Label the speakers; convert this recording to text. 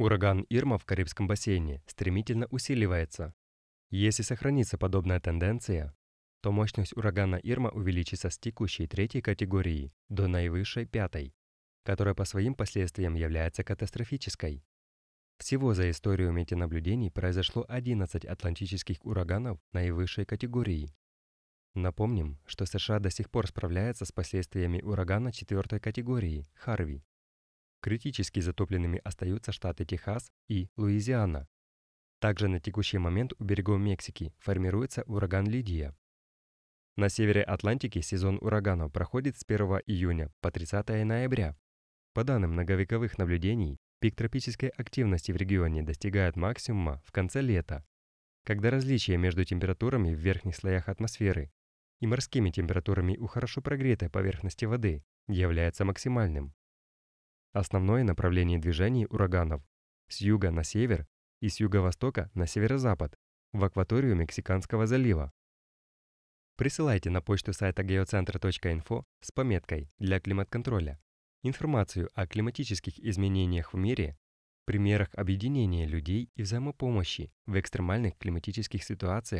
Speaker 1: Ураган Ирма в Карибском бассейне стремительно усиливается. Если сохранится подобная тенденция, то мощность урагана Ирма увеличится с текущей третьей категории до наивысшей пятой, которая по своим последствиям является катастрофической. Всего за историю метеонаблюдений произошло 11 атлантических ураганов наивысшей категории. Напомним, что США до сих пор справляется с последствиями урагана четвертой категории – Харви, Критически затопленными остаются штаты Техас и Луизиана. Также на текущий момент у берегов Мексики формируется ураган Лидия. На севере Атлантики сезон ураганов проходит с 1 июня по 30 ноября. По данным многовековых наблюдений, пик тропической активности в регионе достигает максимума в конце лета, когда различие между температурами в верхних слоях атмосферы и морскими температурами у хорошо прогретой поверхности воды является максимальным. Основное направление движений ураганов – с юга на север и с юго-востока на северо-запад, в акваторию Мексиканского залива. Присылайте на почту сайта geocentra.info с пометкой «Для климат-контроля» информацию о климатических изменениях в мире, примерах объединения людей и взаимопомощи в экстремальных климатических ситуациях